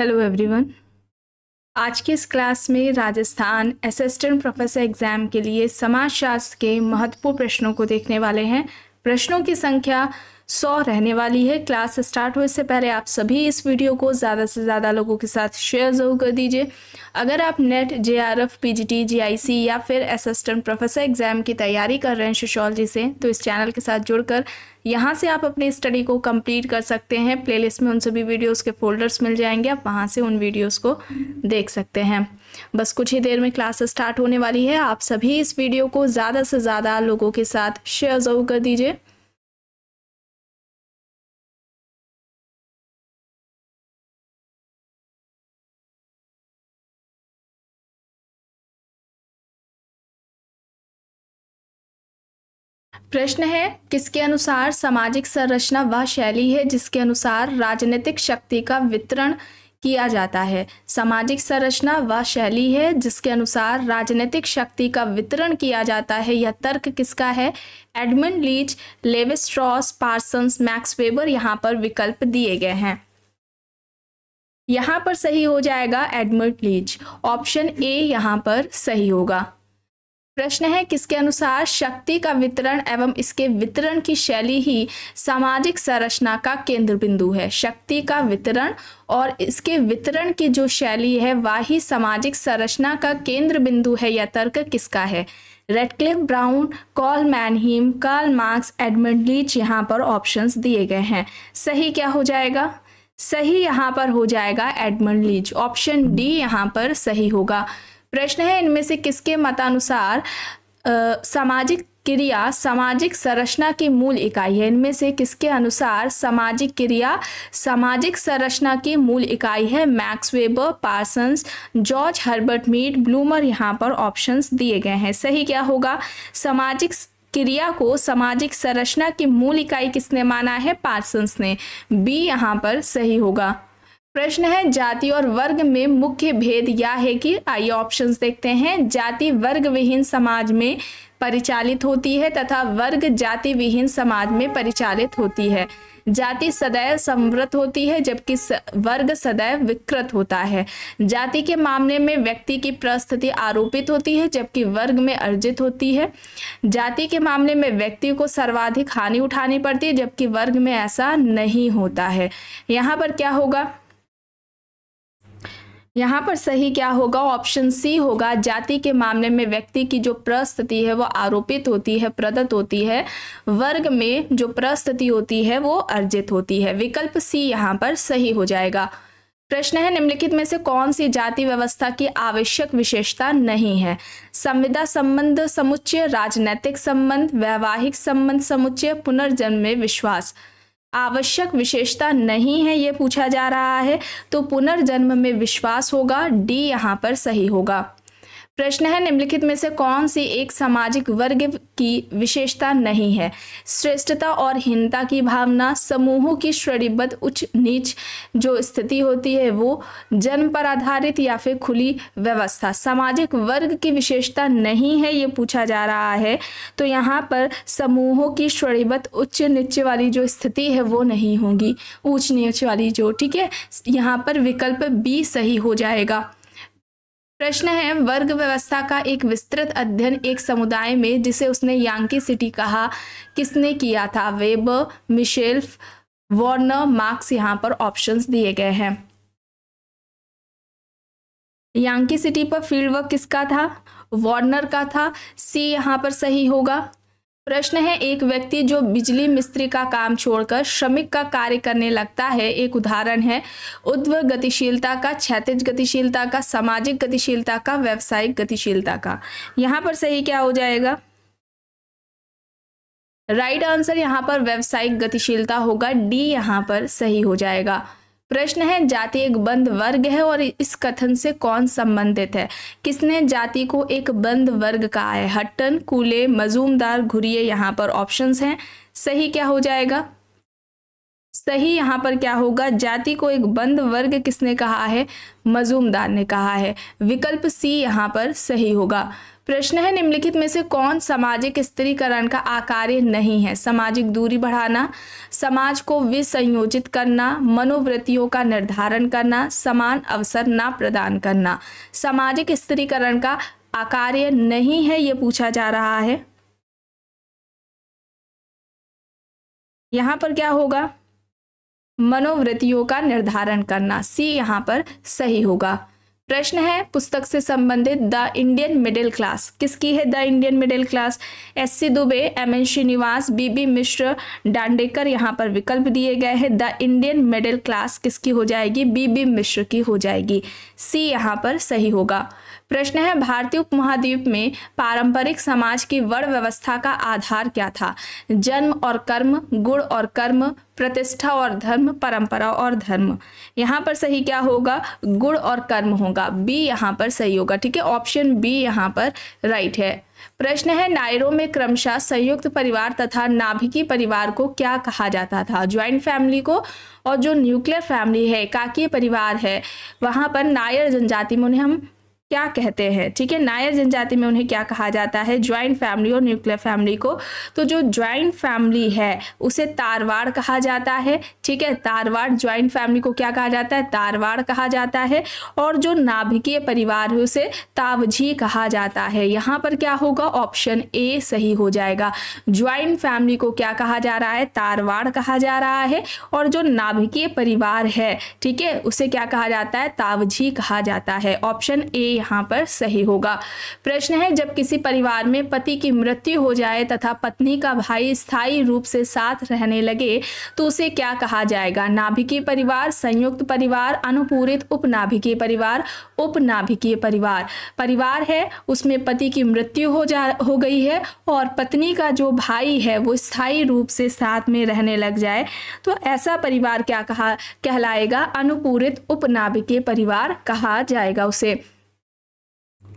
hello everyone आज के इस क्लास में राजस्थान असिस्टेंट प्रोफेसर एग्ज़ाम के लिए समाजशास्त्र के महत्वपूर्ण प्रश्नों को देखने वाले हैं प्रश्नों की संख्या सौ रहने वाली है क्लास स्टार्ट होने से पहले आप सभी इस वीडियो को ज़्यादा से ज़्यादा लोगों के साथ शेयर ज़रूर कर दीजिए अगर आप NET J R F P G T G I C या फिर असिस्टेंट प्रोफेसर एग्ज़ाम की तैयारी कर रहे हैं जी से तो इस चैनल के साथ जुड़कर यहाँ से आप अपने स्टडी को कंप्लीट कर सकते हैं प्लेलिस्ट में उन सभी वीडियोस के फोल्डर्स मिल जाएंगे आप वहाँ से उन वीडियोस को देख सकते हैं बस कुछ ही देर में क्लास स्टार्ट होने वाली है आप सभी इस वीडियो को ज़्यादा से ज़्यादा लोगों के साथ शेयर ज़रूर कर दीजिए प्रश्न है किसके अनुसार सामाजिक संरचना वह शैली है जिसके अनुसार राजनीतिक शक्ति का वितरण किया जाता है सामाजिक संरचना वह शैली है जिसके अनुसार राजनीतिक शक्ति का वितरण किया जाता है यह तर्क किसका है Edmund Leach Levi Strauss Parsons Max Weber यहाँ पर विकल्प दिए गए हैं यहाँ पर सही हो जाएगा एडमंड लीच ऑप्शन ए यहाँ पर सही होगा प्रश्न है किसके अनुसार शक्ति का वितरण एवं इसके वितरण की शैली ही सामाजिक संरचना का केंद्र बिंदु है शक्ति का वितरण और इसके वितरण की जो शैली है वही सामाजिक संरचना का केंद्र बिंदु है या तर्क किसका है Radcliffe Brown Karl Mannheim Karl Marx Edmund Leach यहाँ पर ऑप्शंस दिए गए हैं सही क्या हो जाएगा सही यहाँ पर हो जाएगा एडमंड लीच ऑप्शन डी यहाँ पर सही होगा प्रश्न है इनमें से किसके मतानुसार सामाजिक क्रिया सामाजिक संरचना की मूल इकाई है इनमें से किसके अनुसार सामाजिक क्रिया सामाजिक संरचना की मूल इकाई है Max Weber Parsons George Herbert Mead Blumer यहाँ पर ऑप्शंस दिए गए हैं सही क्या होगा सामाजिक क्रिया को सामाजिक संरचना की मूल इकाई किसने माना है पार्सन्स ने बी यहाँ पर सही होगा प्रश्न है जाति और वर्ग में मुख्य भेद यह है कि आइए ऑप्शन देखते हैं जाति वर्ग विहीन समाज में परिचालित होती है तथा वर्ग जाति विहीन समाज में परिचालित होती है जाति सदैव समृत होती है जबकि वर्ग सदैव विकृत होता है जाति के मामले में व्यक्ति की प्रस्थिति आरोपित होती है जबकि वर्ग में अर्जित होती है जाति के मामले में व्यक्ति को सर्वाधिक हानि उठानी पड़ती है जबकि वर्ग में ऐसा नहीं होता है यहाँ पर क्या होगा यहाँ पर सही क्या होगा ऑप्शन सी होगा जाति के मामले में व्यक्ति की जो प्रस्थिति है वो आरोपित होती है प्रदत्त होती है वर्ग में जो प्रस्थिति होती है वो अर्जित होती है विकल्प सी यहाँ पर सही हो जाएगा प्रश्न है निम्नलिखित में से कौन सी जाति व्यवस्था की आवश्यक विशेषता नहीं है संविदा संबंध समुच्चय राजनैतिक संबंध वैवाहिक संबंध समुच्चय पुनर्जन्म में विश्वास आवश्यक विशेषता नहीं है ये पूछा जा रहा है तो पुनर्जन्म में विश्वास होगा डी यहाँ पर सही होगा प्रश्न है निम्नलिखित में से कौन सी एक सामाजिक वर्ग की विशेषता नहीं है श्रेष्ठता और हीनता की भावना समूहों की श्रेणीबद्ध उच्च नीच जो स्थिति होती है वो जन्म पर आधारित या फिर खुली व्यवस्था सामाजिक वर्ग की विशेषता नहीं है ये पूछा जा रहा है तो यहाँ पर समूहों की श्रेणीबद्ध उच्च नीचे वाली जो स्थिति है वो नहीं होगी ऊंच नीच वाली जो ठीक है यहाँ पर विकल्प बी सही हो जाएगा प्रश्न है वर्ग व्यवस्था का एक विस्तृत अध्ययन एक समुदाय में जिसे उसने यांकी सिटी कहा किसने किया था वेब मिशेल्फ वॉर्नर मार्क्स यहाँ पर ऑप्शंस दिए गए हैं यांकी सिटी पर फील्ड वर्क किसका था वार्नर का था सी यहाँ पर सही होगा प्रश्न है एक व्यक्ति जो बिजली मिस्त्री का काम छोड़कर श्रमिक का कार्य करने लगता है एक उदाहरण है उद्व गतिशीलता का क्षैतिज गतिशीलता का सामाजिक गतिशीलता का व्यावसायिक गतिशीलता का यहाँ पर सही क्या हो जाएगा राइट आंसर यहाँ पर व्यावसायिक गतिशीलता होगा डी यहाँ पर सही हो जाएगा प्रश्न है जाति एक बंद वर्ग है और इस कथन से कौन संबंधित है किसने जाति को एक बंद वर्ग कहा है हट्टन कूले मजूमदार घुरिए यहाँ पर ऑप्शंस हैं सही क्या हो जाएगा सही यहाँ पर क्या होगा जाति को एक बंद वर्ग किसने कहा है मजूमदार ने कहा है विकल्प सी यहाँ पर सही होगा प्रश्न है निम्नलिखित में से कौन सामाजिक स्त्रीकरण का आकार्य नहीं है सामाजिक दूरी बढ़ाना समाज को विसंयोजित करना मनोवृत्तियों का निर्धारण करना समान अवसर ना प्रदान करना सामाजिक स्त्रीकरण का आकार्य नहीं है ये पूछा जा रहा है यहाँ पर क्या होगा मनोवृत्तियों का निर्धारण करना सी यहाँ पर सही होगा प्रश्न है पुस्तक से संबंधित द इंडियन मिडिल क्लास किसकी है the Indian middle class S C Dube M N Srinivas B B Mishra Dandekar यहाँ पर विकल्प दिए गए हैं द इंडियन मिडिल क्लास किसकी हो जाएगी बी बी मिश्र की हो जाएगी सी यहाँ पर सही होगा प्रश्न है भारतीय उपमहाद्वीप में पारंपरिक समाज की वर्ण व्यवस्था का आधार क्या था जन्म और कर्म गुण और कर्म प्रतिष्ठा और धर्म परंपरा और धर्म यहाँ पर सही क्या होगा गुण और कर्म होगा बी यहाँ पर सही होगा ठीक है ऑप्शन बी यहाँ पर राइट है प्रश्न है नायरों में क्रमशः संयुक्त परिवार तथा नाभिकी परिवार को क्या कहा जाता था ज्वाइंट फैमिली को और जो न्यूक्लियर फैमिली है काकीय परिवार है वहाँ पर नायर जनजाति में उन्हें हम क्या कहते हैं ठीक है नायर जनजाति में उन्हें क्या कहा जाता है ज्वाइंट फैमिली और न्यूक्लियर फैमिली को तो जो ज्वाइंट फैमिली है उसे तारवाड़ कहा जाता है ठीक है तारवाड़ ज्वाइंट फैमिली को क्या कहा जाता है तारवाड़ कहा जाता है और जो नाभिकीय परिवार है उसे तावझी कहा जाता है यहाँ पर क्या होगा ऑप्शन ए सही हो जाएगा ज्वाइंट फैमिली को क्या कहा जा रहा है तारवाड़ कहा जा रहा है और जो नाभिकीय परिवार है ठीक है उसे क्या कहा जाता है तावझी कहा जाता है ऑप्शन ए यहाँ पर सही होगा प्रश्न है जब किसी परिवार में पति की मृत्यु हो जाए तथा पत्नी का भाई स्थायी रूप से साथ रहने लगे तो उसे क्या कहा जाएगा नाभिकीय परिवार संयुक्त परिवार अनुपूरित उपनाभिकीय परिवार उपनाभिकीय परिवार परिवार है उसमें पति की मृत्यु हो जा हो गई है और पत्नी का जो भाई है वो स्थायी रूप से साथ में रहने लग जाए तो ऐसा परिवार क्या कहा कहलाएगा अनुपूरित उपनाभिकीय परिवार कहा जाएगा उसे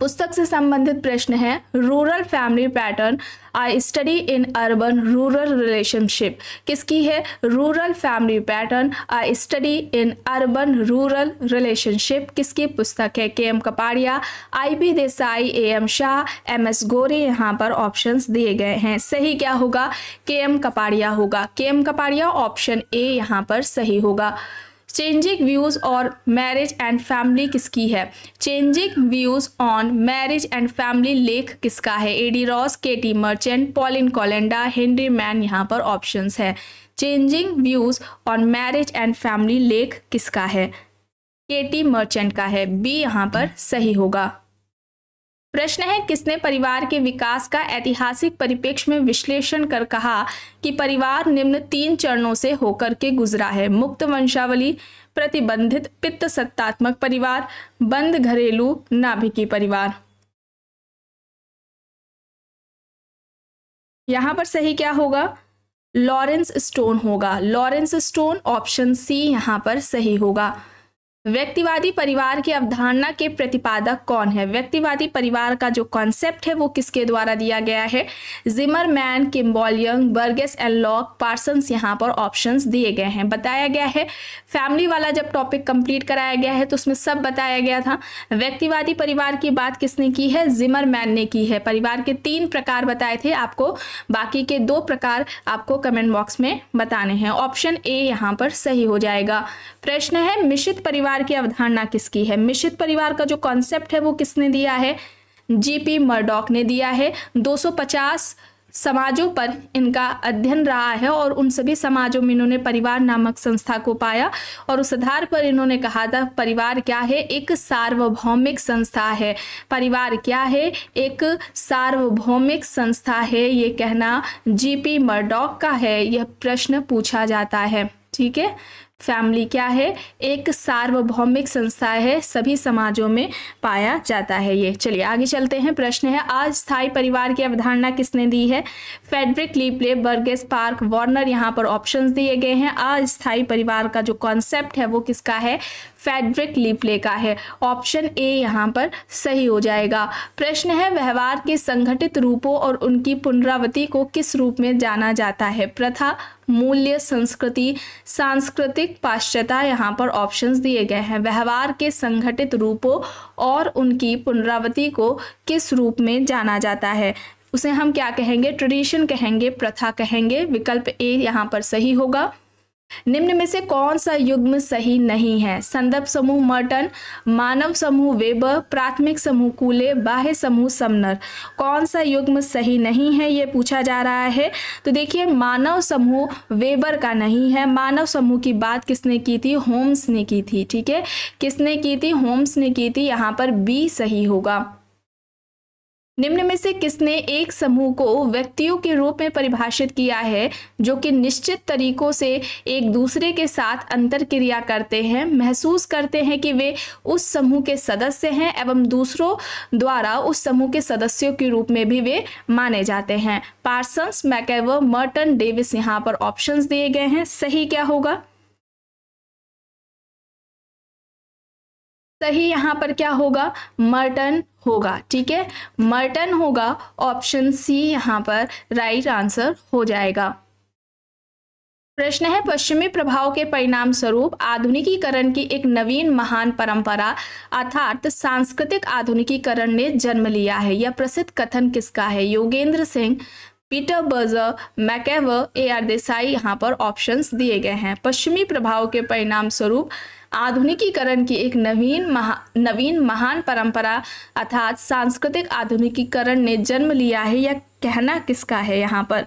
पुस्तक से संबंधित प्रश्न है rural family pattern I study in urban rural relationship किसकी है rural family pattern I study in urban rural relationship किसकी पुस्तक है K M Kapadia I B Desai A M Shah M S Gore यहाँ पर ऑप्शंस दिए गए हैं सही क्या होगा के एम कपाड़िया होगा के एम कपाड़िया ऑप्शन ए यहाँ पर सही होगा चेंजिंग व्यूज़ और मैरिज एंड फैमिली किसकी है changing views on marriage and family लेख किसका है A D Ross K T Merchant Pauline Kolenda Henry Maine यहाँ पर ऑप्शंस है changing views on marriage and family लेख किसका है के टी मर्चेंट का है बी यहाँ पर सही होगा प्रश्न है किसने परिवार के विकास का ऐतिहासिक परिप्रेक्ष्य में विश्लेषण कर कहा कि परिवार निम्न तीन चरणों से होकर के गुजरा है मुक्त वंशावली प्रतिबंधित पित्त सत्तात्मक परिवार बंद घरेलू नाभिकी परिवार यहां पर सही क्या होगा लॉरेंस स्टोन होगा लॉरेंस स्टोन ऑप्शन सी यहां पर सही होगा व्यक्तिवादी परिवार की अवधारणा के प्रतिपादक कौन है व्यक्तिवादी परिवार का जो कॉन्सेप्ट है वो किसके द्वारा दिया गया है Maine Kimball Young Burgess and Locke Parsons यहाँ पर ऑप्शंस दिए गए हैं बताया गया है फैमिली वाला जब टॉपिक कंप्लीट कराया गया है तो उसमें सब बताया गया था व्यक्तिवादी परिवार की बात किसने की है मैन ने की है परिवार के तीन प्रकार बताए थे आपको बाकी के दो प्रकार आपको कमेंट बॉक्स में बताने हैं ऑप्शन ए यहाँ पर सही हो जाएगा प्रश्न है मिश्रित परिवार परिवार की अवधारणा किसकी है मिश्रित परिवार का जो कॉन्सेप्ट है वो किसने दिया है जीपी मर्डॉक ने दिया है 250 समाजों पर इनका अध्ययन रहा है और उन सभी समाजों में इन्होंने परिवार नामक संस्था को पाया और उस आधार पर इन्होंने कहा था परिवार क्या है एक सार्वभौमिक संस्था है परिवार क्या है एक सार्वभौमिक संस्था है ये कहना जीपी मर्डॉक का है यह प्रश्न पूछा जाता है ठीक है फैमिली क्या है एक सार्वभौमिक संस्था है सभी समाजों में पाया जाता है ये चलिए आगे चलते हैं प्रश्न है आज स्थायी परिवार की अवधारणा किसने दी है Frederic Le Play Burgess Park Warner यहाँ पर ऑप्शंस दिए गए हैं अस्थायी परिवार का जो कॉन्सेप्ट है वो किसका है फेडरिक लिपले का है ऑप्शन ए यहाँ पर सही हो जाएगा प्रश्न है व्यवहार के संगठित रूपों और उनकी पुनरावृत्ति को किस रूप में जाना जाता है प्रथा मूल्य संस्कृति सांस्कृतिक पाश्चता यहाँ पर ऑप्शंस दिए गए हैं व्यवहार के संगठित रूपों और उनकी पुनरावृत्ति को किस रूप में जाना जाता है उसे हम क्या कहेंगे ट्रेडिशन कहेंगे प्रथा कहेंगे विकल्प ए यहाँ पर सही होगा निम्न में से कौन सा युग्म सही नहीं है संदर्भ समूह मर्टन मानव समूह वेबर प्राथमिक समूह कूले बाह्य समूह समनर कौन सा युग्म सही नहीं है ये पूछा जा रहा है तो देखिए मानव समूह वेबर का नहीं है मानव समूह की बात किसने की थी होम्स ने की थी ठीक है किसने की थी होम्स ने की थी यहाँ पर बी सही होगा निम्न में से किसने एक समूह को व्यक्तियों के रूप में परिभाषित किया है जो कि निश्चित तरीकों से एक दूसरे के साथ अंतर क्रिया करते हैं महसूस करते हैं कि वे उस समूह के सदस्य हैं एवं दूसरों द्वारा उस समूह के सदस्यों के रूप में भी वे माने जाते हैं पार्सन्स मैकेवर मर्टन डेविस यहाँ पर ऑप्शंस दिए गए हैं सही क्या होगा सही यहाँ पर क्या होगा मर्टन होगा ठीक है मर्टन होगा ऑप्शन सी यहाँ पर राइट आंसर हो जाएगा प्रश्न है पश्चिमी प्रभाव के परिणाम स्वरूप आधुनिकीकरण की एक नवीन महान परंपरा अर्थात सांस्कृतिक आधुनिकीकरण ने जन्म लिया है यह प्रसिद्ध कथन किसका है Yogendra Singh Peter Berger MacIver A R Desai यहाँ पर ऑप्शंस दिए गए हैं पश्चिमी प्रभाव के परिणाम स्वरूप आधुनिकीकरण की एक नवीन महा नवीन महान परंपरा अर्थात सांस्कृतिक आधुनिकीकरण ने जन्म लिया है या कहना किसका है यहाँ पर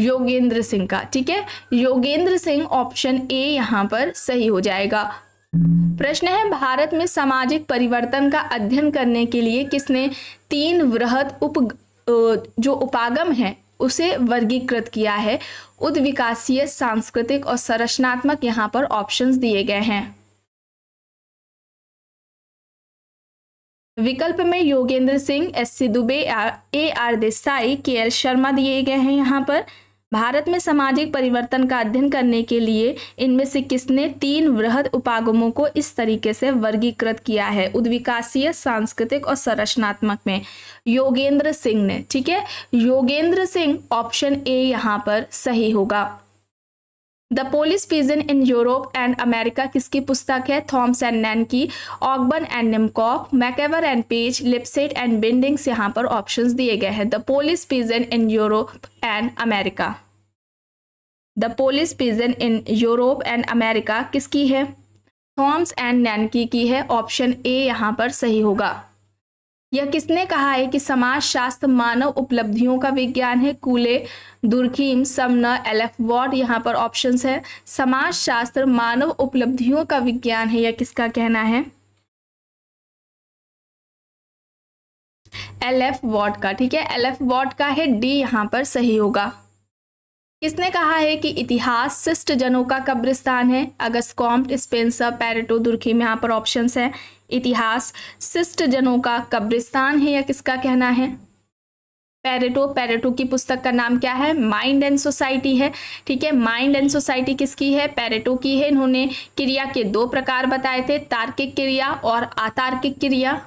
योगेंद्र सिंह का ठीक है योगेंद्र सिंह ऑप्शन ए यहाँ पर सही हो जाएगा प्रश्न है भारत में सामाजिक परिवर्तन का अध्ययन करने के लिए किसने तीन वृहद उप जो उपागम है उसे वर्गीकृत किया है उद्विकासीय सांस्कृतिक और संरचनात्मक यहाँ पर ऑप्शंस दिए गए हैं विकल्प में Yogendra Singh S C Dube A R Desai K L Sharma दिए गए हैं यहाँ पर भारत में सामाजिक परिवर्तन का अध्ययन करने के लिए इनमें से किसने तीन वृहद उपागमों को इस तरीके से वर्गीकृत किया है उद्विकासीय सांस्कृतिक और संरचनात्मक में योगेंद्र सिंह ने ठीक है योगेंद्र सिंह ऑप्शन ए यहाँ पर सही होगा the Polish peasant in Europe and America किसकी पुस्तक है Thomas and Znaniecki Ogburn and Nimkoff MacIver and Page Lipset and Bendix यहाँ पर ऑप्शंस दिए गए हैं the Polish peasant in Europe and America the Polish peasant in Europe and America किसकी है थॉम्स एंड नैनकी की है ऑप्शन ए यहाँ पर सही होगा यह किसने कहा है कि समाज शास्त्र मानव उपलब्धियों का विज्ञान है कूले दुर्खीम समन एलेफ वॉर्ड यहाँ पर ऑप्शंस है समाज शास्त्र मानव उपलब्धियों का विज्ञान है यह किसका कहना है एल एफ वॉट का ठीक है एल एफ वॉट का है डी यहाँ पर सही होगा किसने कहा है कि इतिहास शिष्ट जनों का कब्रिस्तान है August Comte Spencer Pareto Durkheim में यहाँ पर ऑप्शंस हैं इतिहास शिष्ट जनों का कब्रिस्तान है या किसका कहना है पैरेटो पैरेटो की पुस्तक का नाम क्या है माइंड एंड सोसाइटी है ठीक है माइंड एंड सोसाइटी किसकी है पैरेटो की है इन्होंने क्रिया के दो प्रकार बताए थे तार्किक क्रिया और अतार्किक क्रिया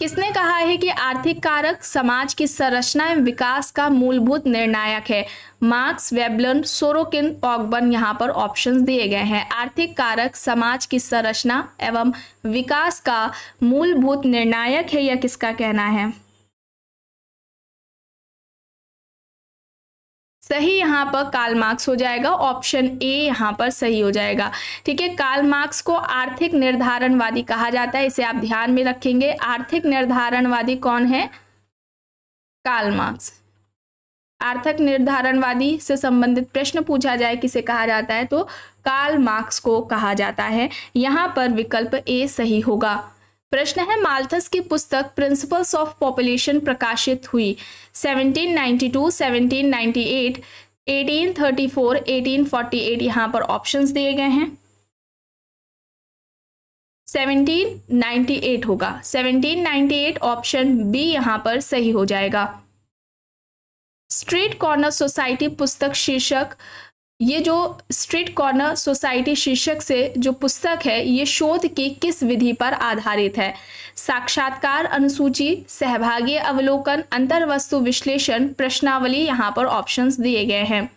किसने कहा है कि आर्थिक कारक समाज की संरचना एवं विकास का मूलभूत निर्णायक है मार्क्स वेबलन सोरोकिन ऑगबन यहाँ पर ऑप्शंस दिए गए हैं आर्थिक कारक समाज की संरचना एवं विकास का मूलभूत निर्णायक है यह किसका कहना है सही यहाँ पर काल मार्क्स हो जाएगा ऑप्शन ए यहाँ पर सही हो जाएगा ठीक है काल मार्क्स को आर्थिक निर्धारणवादी कहा जाता है इसे आप ध्यान में रखेंगे आर्थिक निर्धारणवादी कौन है काल मार्क्स आर्थिक निर्धारणवादी से संबंधित प्रश्न पूछा जाए किसे कहा जाता है तो काल मार्क्स को कहा जाता है यहाँ पर विकल्प ए सही होगा प्रश्न है माल्थस की पुस्तक प्रिंसिपल्स ऑफ पॉपुलेशन प्रकाशित हुई 1792, 1798, 1834, 1848 यहाँ पर ऑप्शंस दिए गए हैं 1798 होगा 1798 ऑप्शन बी यहाँ पर सही हो जाएगा स्ट्रीट कॉर्नर सोसाइटी पुस्तक शीर्षक ये जो स्ट्रीट कॉर्नर सोसाइटी शीर्षक से जो पुस्तक है ये शोध की किस विधि पर आधारित है साक्षात्कार अनुसूची सहभागी अवलोकन अंतर वस्तु विश्लेषण प्रश्नावली यहाँ पर ऑप्शंस दिए गए हैं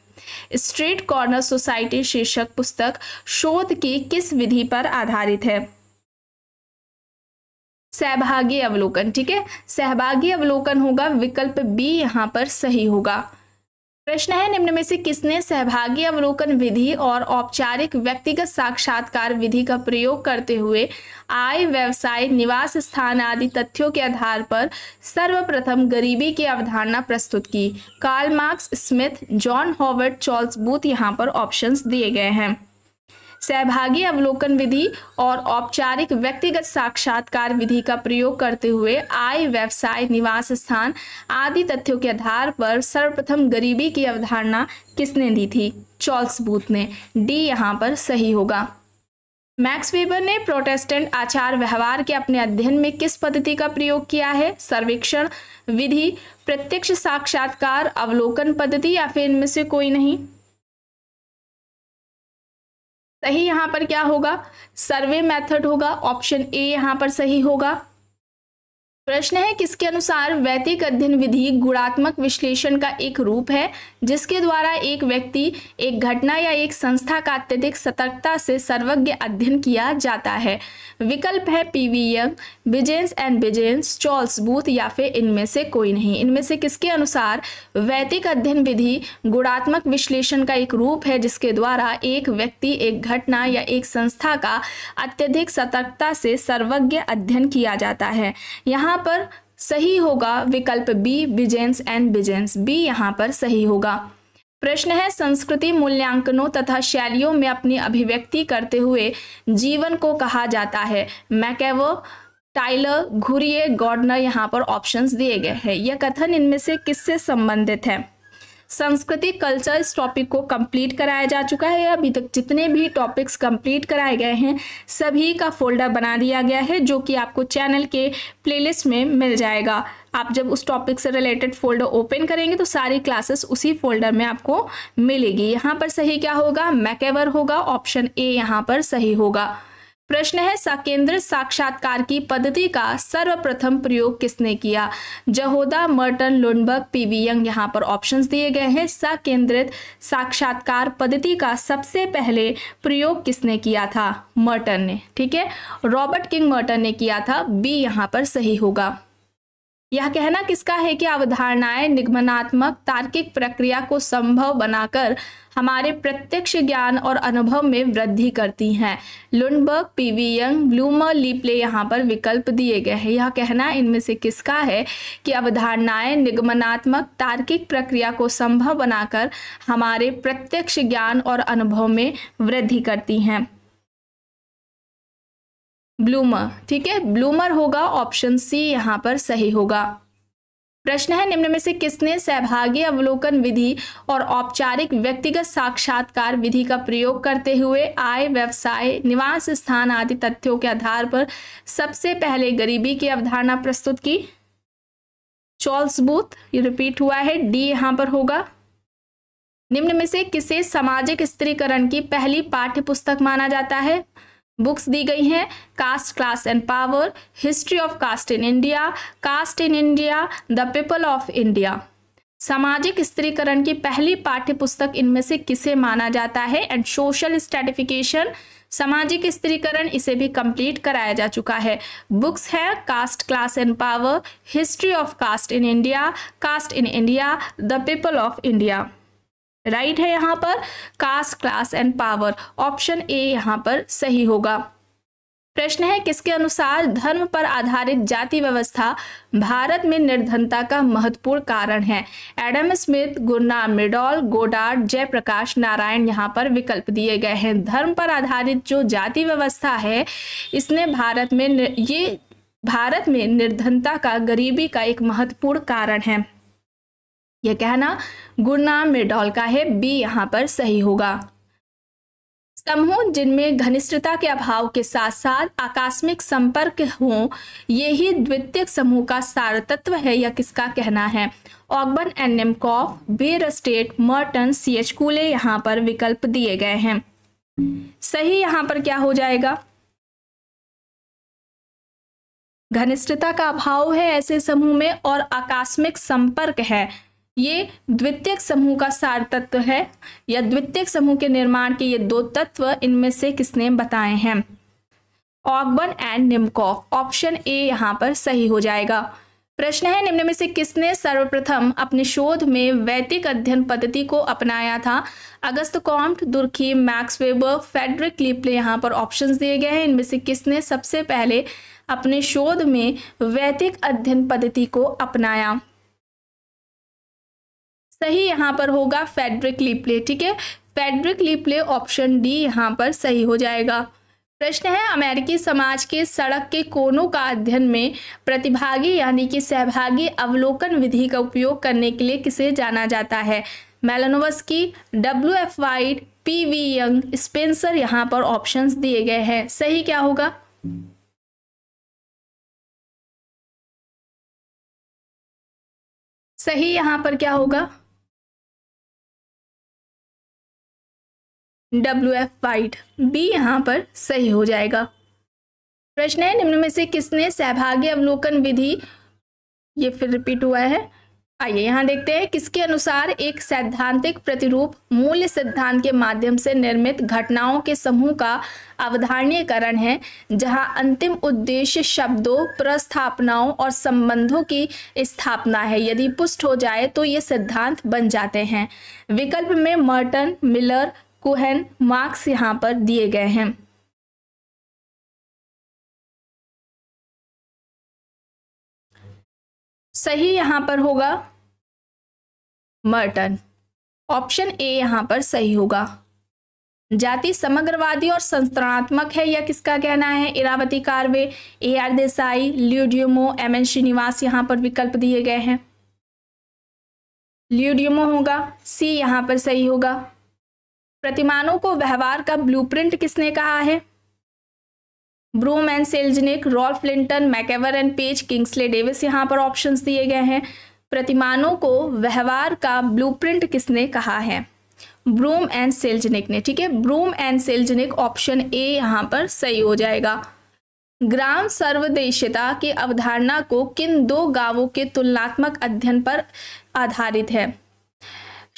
स्ट्रीट कॉर्नर सोसाइटी शीर्षक पुस्तक शोध की किस विधि पर आधारित है सहभागी अवलोकन ठीक है सहभागी अवलोकन होगा विकल्प बी यहाँ पर सही होगा प्रश्न है निम्न में से किसने सहभागी अवलोकन विधि और औपचारिक व्यक्तिगत साक्षात्कार विधि का प्रयोग करते हुए आय व्यवसाय निवास स्थान आदि तथ्यों के आधार पर सर्वप्रथम गरीबी की अवधारणा प्रस्तुत की Karl Marx Smith John Howard Charles Booth यहाँ पर ऑप्शंस दिए गए हैं सहभागी अवलोकन विधि और औपचारिक व्यक्तिगत साक्षात्कार विधि का प्रयोग करते हुए आय व्यवसाय निवास स्थान आदि तथ्यों के आधार पर सर्वप्रथम गरीबी की अवधारणा किसने दी थी चॉल्स बूथ ने डी यहाँ पर सही होगा मैक्स वेबर ने प्रोटेस्टेंट आचार व्यवहार के अपने अध्ययन में किस पद्धति का प्रयोग किया है सर्वेक्षण विधि प्रत्यक्ष साक्षात्कार अवलोकन पद्धति या फिर इनमें से कोई नहीं सही यहाँ पर क्या होगा सर्वे मेथड होगा ऑप्शन ए यहाँ पर सही होगा प्रश्न है किसके अनुसार वैतिक अध्ययन विधि गुणात्मक विश्लेषण का एक रूप है जिसके द्वारा एक व्यक्ति एक घटना या एक संस्था का अत्यधिक सतर्कता से सर्वज्ञ अध्ययन किया जाता है विकल्प है पीवीएम बिजेंस एंड बिजेंस चॉल्स बूथ या फिर इनमें से कोई नहीं इनमें से किसके अनुसार वैतिक अध्ययन विधि गुणात्मक विश्लेषण का एक रूप है जिसके द्वारा एक व्यक्ति एक घटना या एक संस्था का अत्यधिक सतर्कता से सर्वज्ञ अध्ययन किया जाता है यहाँ पर सही होगा विकल्प बी बिजेंस एंड बिजेंस बी यहाँ पर सही होगा प्रश्न है संस्कृति मूल्यांकनों तथा शैलियों में अपनी अभिव्यक्ति करते हुए जीवन को कहा जाता है मैकेवो टाइलर घुरिए गॉर्डनर यहाँ पर ऑप्शंस दिए गए हैं यह कथन इनमें से किससे संबंधित है संस्कृति कल्चर इस टॉपिक को कंप्लीट कराया जा चुका है अभी तक जितने भी टॉपिक्स कंप्लीट कराए गए हैं सभी का फोल्डर बना दिया गया है जो कि आपको चैनल के प्लेलिस्ट में मिल जाएगा आप जब उस टॉपिक से रिलेटेड फोल्डर ओपन करेंगे तो सारी क्लासेस उसी फोल्डर में आपको मिलेगी यहाँ पर सही क्या होगा मैकेवर होगा ऑप्शन ए यहाँ पर सही होगा प्रश्न है साकेंद्र साक्षात्कार की पद्धति का सर्वप्रथम प्रयोग किसने किया Jahoda Merton Lundberg P V Young यहाँ पर ऑप्शंस दिए गए हैं साकेंद्रित साक्षात्कार पद्धति का सबसे पहले प्रयोग किसने किया था मर्टन ने ठीक है रॉबर्ट किंग मर्टन ने किया था बी यहाँ पर सही होगा यह कहना किसका है कि अवधारणाएं निगमनात्मक तार्किक प्रक्रिया को संभव बनाकर हमारे प्रत्यक्ष ज्ञान और अनुभव में वृद्धि करती हैं Lundberg P V Young Blumer Le Play यहाँ पर विकल्प दिए गए हैं यह कहना इनमें से किसका है कि अवधारणाएं निगमनात्मक तार्किक प्रक्रिया को संभव बनाकर हमारे प्रत्यक्ष ज्ञान और अनुभव में वृद्धि करती हैं ब्लूमर ठीक है ब्लूमर होगा ऑप्शन सी यहाँ पर सही होगा प्रश्न है निम्न में से किसने सहभागी अवलोकन विधि और औपचारिक व्यक्तिगत साक्षात्कार विधि का प्रयोग करते हुए आय व्यवसाय निवास स्थान आदि तथ्यों के आधार पर सबसे पहले गरीबी की अवधारणा प्रस्तुत की चॉल्स बूथ ये रिपीट हुआ है डी यहां पर होगा निम्न में से किसे सामाजिक स्त्रीकरण की पहली पाठ्य पुस्तक माना जाता है बुक्स दी गई हैं caste class and power history of caste in India caste in India the people of India सामाजिक स्त्रीकरण की पहली पाठ्य पुस्तक इनमें से किसे माना जाता है एंड सोशल स्टेटिफिकेशन सामाजिक स्त्रीकरण इसे भी कंप्लीट कराया जा चुका है बुक्स है caste class and power history of caste in India caste in India the people of India right है यहाँ पर caste class and power option A यहाँ पर सही होगा प्रश्न है किसके अनुसार धर्म पर आधारित जाति व्यवस्था भारत में निर्धनता का महत्वपूर्ण कारण है एडम स्मिथ गुरना मिडॉल गोडार्ड जयप्रकाश नारायण यहाँ पर विकल्प दिए गए हैं धर्म पर आधारित जो जाति व्यवस्था है इसने भारत में ये भारत में निर्धनता का गरीबी का एक महत्वपूर्ण कारण है यह कहना गुरनाम मिर्डौल का है बी यहाँ पर सही होगा समूह जिनमें घनिष्ठता के अभाव के साथ साथ आकस्मिक संपर्क हो यही द्वितीय समूह का सार तत्व है या किसका कहना है ऑगबन and Nimkoff Bierstedt Merton C H Cooley यहाँ पर विकल्प दिए गए हैं सही यहाँ पर क्या हो जाएगा घनिष्ठता का अभाव है ऐसे समूह में और आकस्मिक संपर्क है ये द्वितीयक समूह का सार तत्व है या द्वितीयक समूह के निर्माण के ये दो तत्व इनमें से किसने बताए हैं ऑगबन एंड निम्कॉफ ऑप्शन ए यहाँ पर सही हो जाएगा प्रश्न है निम्न में से किसने सर्वप्रथम अपने शोध में वैदिक अध्ययन पद्धति को अपनाया था August Comte Durkheim Max Weber Frederic Le Play यहाँ पर ऑप्शंस दिए गए हैं इनमें से किसने सबसे पहले अपने शोध में वैदिक अध्ययन पद्धति को अपनाया सही यहाँ पर होगा फेडरिक लिपले ठीक है फेडरिक लिपले ऑप्शन डी यहाँ पर सही हो जाएगा प्रश्न है अमेरिकी समाज के सड़क के कोनों का अध्ययन में प्रतिभागी यानी कि सहभागी अवलोकन विधि का उपयोग करने के लिए किसे जाना जाता है की W F Whyte P V Young Spencer यहाँ पर ऑप्शंस दिए गए हैं सही क्या होगा सही यहाँ पर क्या होगा डब्ल्यू एफ वाइट बी यहाँ पर सही हो जाएगा प्रश्न है निम्न में से किसने सहभाग्य अवलोकन विधि ये फिर रिपीट हुआ है आइए यहाँ देखते हैं किसके अनुसार एक सैद्धांतिक प्रतिरूप मूल्य सिद्धांत के माध्यम से निर्मित घटनाओं के समूह का अवधारणीयकरण है जहाँ अंतिम उद्देश्य शब्दों प्रस्थापनाओं और संबंधों की स्थापना है यदि पुष्ट हो जाए तो ये सिद्धांत बन जाते हैं विकल्प में मर्टन मिलर कोहेन मार्क्स यहाँ पर दिए गए हैं सही यहां पर होगा मर्टन ऑप्शन ए यहां पर सही होगा जाति समग्रवादी और संरचनात्मक है या किसका कहना है Iravati Karve A R Desai Louis Dumont M N Srinivas यहां पर विकल्प दिए गए हैं ल्यूडियोमो होगा सी यहां पर सही होगा प्रतिमानों को व्यवहार का ब्लूप्रिंट किसने कहा है Broom and Selznick Ralph Linton MacIver and Page Kingsley Davis यहाँ पर ऑप्शंस दिए गए हैं प्रतिमानों को व्यवहार का ब्लूप्रिंट किसने कहा है ब्रूम एंड सेल्जनिक ने ठीक है Broom and Selznick option A यहाँ पर सही हो जाएगा ग्राम सर्वदेशता की अवधारणा को किन दो गांवों के तुलनात्मक अध्ययन पर आधारित है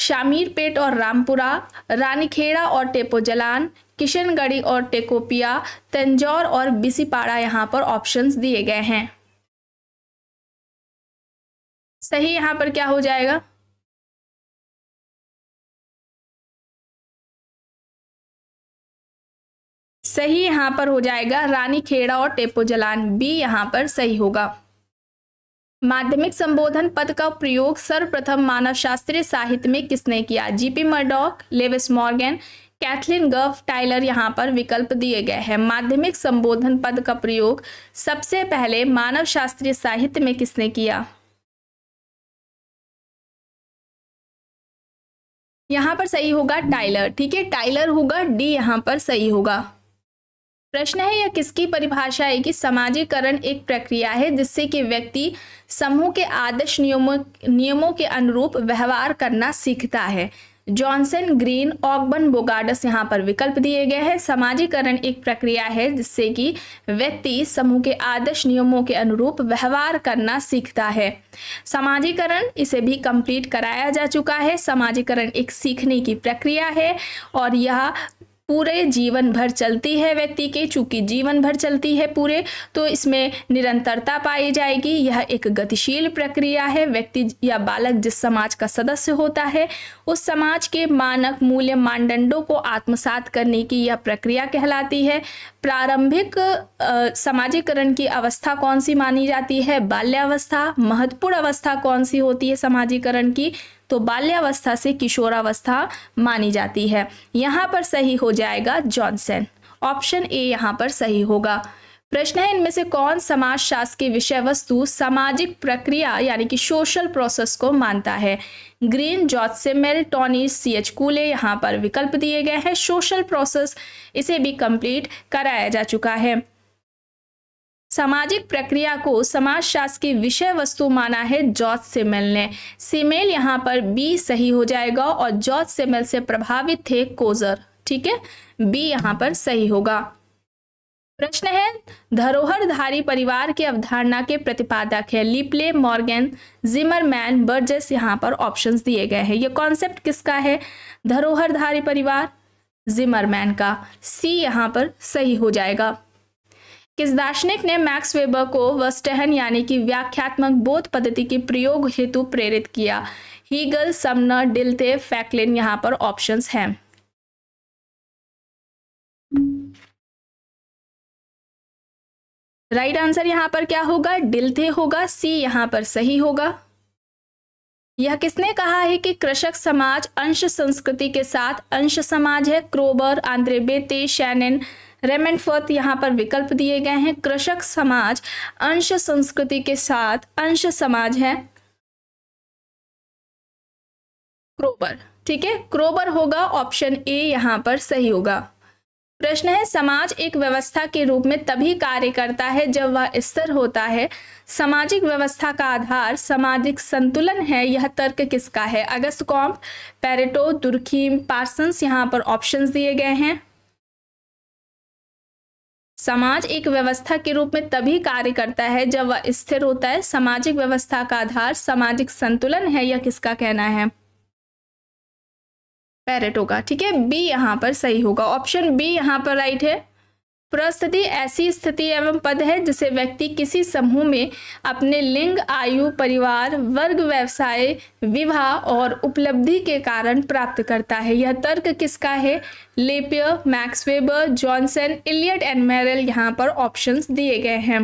शामीरपेट और रामपुरा रानीखेड़ा और टेपोजलान किशनगढ़ी और टेकोपिया तंजौर और बिसीपाड़ा यहाँ पर ऑप्शंस दिए गए हैं सही यहाँ पर क्या हो जाएगा सही यहाँ पर हो जाएगा रानीखेड़ा और टेपोजलान बी यहाँ पर सही होगा माध्यमिक संबोधन पद का प्रयोग सर्वप्रथम मानव शास्त्रीय साहित्य में किसने किया G P Murdock Lewis Morgan Kathleen Gough Tylor यहाँ पर विकल्प दिए गए हैं माध्यमिक संबोधन पद का प्रयोग सबसे पहले मानव शास्त्रीय साहित्य में किसने किया यहाँ पर सही होगा टाइलर ठीक है टाइलर होगा डी यहाँ पर सही होगा प्रश्न है यह किसकी परिभाषा है कि समाजीकरण एक प्रक्रिया है जिससे कि व्यक्ति समूह के आदर्श नियमों नियमों के अनुरूप व्यवहार करना सीखता है जॉनसन ग्रीन ऑकबन बोगाडस यहाँ पर विकल्प दिए गए हैं समाजीकरण एक प्रक्रिया है जिससे कि व्यक्ति समूह के आदर्श नियमों के अनुरूप व्यवहार करना सीखता है समाजीकरण इसे भी कंप्लीट कराया जा चुका है समाजीकरण एक सीखने की प्रक्रिया है और यह पूरे जीवन भर चलती है व्यक्ति के चूंकि जीवन भर चलती है पूरे तो इसमें निरंतरता पाई जाएगी यह एक गतिशील प्रक्रिया है व्यक्ति या बालक जिस समाज का सदस्य होता है उस समाज के मानक मूल्य मानदंडों को आत्मसात करने की यह प्रक्रिया कहलाती है प्रारंभिक सामाजिकरण की अवस्था कौन सी मानी जाती है बाल्यावस्था महत्वपूर्ण अवस्था कौन सी होती है समाजीकरण की तो बाल्यावस्था से किशोरावस्था मानी जाती है यहाँ पर सही हो जाएगा जॉनसन ऑप्शन ए यहाँ पर सही होगा प्रश्न है इनमें से कौन समाज शास्त्र की विषय वस्तु सामाजिक प्रक्रिया यानी कि सोशल प्रोसेस को मानता है Green George Simmel Tawney C H Cooley यहाँ पर विकल्प दिए गए हैं सोशल प्रोसेस इसे भी कंप्लीट कराया जा चुका है सामाजिक प्रक्रिया को शास्त्र की विषय वस्तु माना है जॉर्ज सिमेल ने सिमेल यहाँ पर बी सही हो जाएगा और जॉर्ज सिमेल से प्रभावित थे कोजर ठीक है बी यहाँ पर सही होगा प्रश्न है धरोहरधारी परिवार के अवधारणा के प्रतिपादक है लिपले मॉर्गन जिमरमैन बर्जेस यहाँ पर ऑप्शंस दिए गए हैं ये कॉन्सेप्ट किसका है धरोहरधारी परिवार जिमरमैन का सी यहाँ पर सही हो जाएगा किस दार्शनिक ने मैक्स वेबर को वस्टहन यानी कि व्याख्यात्मक बोध पद्धति के प्रयोग हेतु प्रेरित किया हीगल समनर डिल्थे फैकलिन यहाँ पर ऑप्शंस हैं राइट आंसर यहाँ पर क्या होगा डिल्थे होगा सी यहां पर सही होगा यह किसने कहा है कि कृषक समाज अंश संस्कृति के साथ अंश समाज है Kroeber Andre Beteille Shannon Raymond and Firth यहाँ पर विकल्प दिए गए हैं कृषक समाज अंश संस्कृति के साथ अंश समाज है क्रोबर ठीक है क्रोबर होगा ऑप्शन ए यहाँ पर सही होगा प्रश्न है समाज एक व्यवस्था के रूप में तभी कार्य करता है जब वह स्थिर होता है सामाजिक व्यवस्था का आधार सामाजिक संतुलन है यह तर्क किसका है अगस्त कॉम्प पैरेटो दुर्खीम पार्सन्स यहाँ पर ऑप्शंस दिए गए हैं समाज एक व्यवस्था के रूप में तभी कार्य करता है जब वह स्थिर होता है सामाजिक व्यवस्था का आधार सामाजिक संतुलन है या किसका कहना है पैरेट होगा ठीक है बी यहाँ पर सही होगा ऑप्शन बी यहाँ पर राइट है प्रस्तुति ऐसी स्थिति एवं पद है जिसे व्यक्ति किसी समूह में अपने लिंग आयु परिवार वर्ग व्यवसाय विवाह और उपलब्धि के कारण प्राप्त करता है यह तर्क किसका है LaPiere Max Weber Johnson Elliott and Merrill यहाँ पर ऑप्शंस दिए गए हैं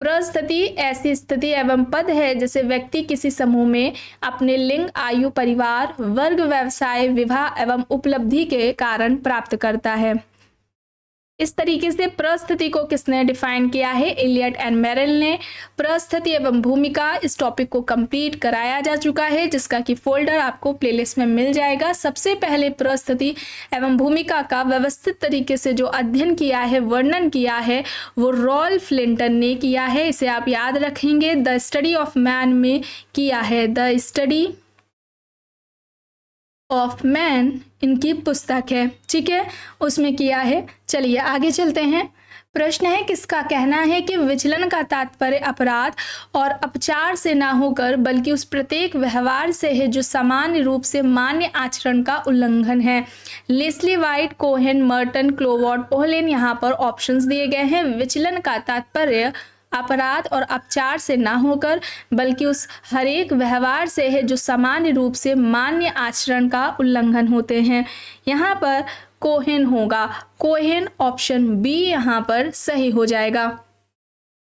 प्रस्तुति ऐसी स्थिति एवं पद है जिसे व्यक्ति किसी समूह में अपने लिंग आयु परिवार वर्ग व्यवसाय विवाह एवं उपलब्धि के कारण प्राप्त करता है इस तरीके से प्रस्थिति को किसने डिफाइन किया है इलियट एंड मेरल ने प्रस्थिति एवं भूमिका इस टॉपिक को कंप्लीट कराया जा चुका है जिसका कि फोल्डर आपको प्लेलिस्ट में मिल जाएगा सबसे पहले प्रस्थिति एवं भूमिका का व्यवस्थित तरीके से जो अध्ययन किया है वर्णन किया है वो रॉल फ्लिंटन ने किया है इसे आप याद रखेंगे द स्टडी ऑफ मैन में किया है द स्टडी ऑफ मैन इनकी पुस्तक है ठीक है उसमें किया है चलिए आगे चलते हैं प्रश्न है किसका कहना है कि विचलन का तात्पर्य अपराध और अपचार से ना होकर बल्कि उस प्रत्येक व्यवहार से है जो सामान्य रूप से मान्य आचरण का उल्लंघन है Leslie White Cohen Merton Cloward Ohlin यहाँ पर ऑप्शंस दिए गए हैं विचलन का तात्पर्य अपराध और अपचार से ना होकर बल्कि उस हरेक व्यवहार से है जो सामान्य रूप से मान्य आचरण का उल्लंघन होते हैं यहाँ पर कोहेन होगा कोहेन ऑप्शन बी यहाँ पर सही हो जाएगा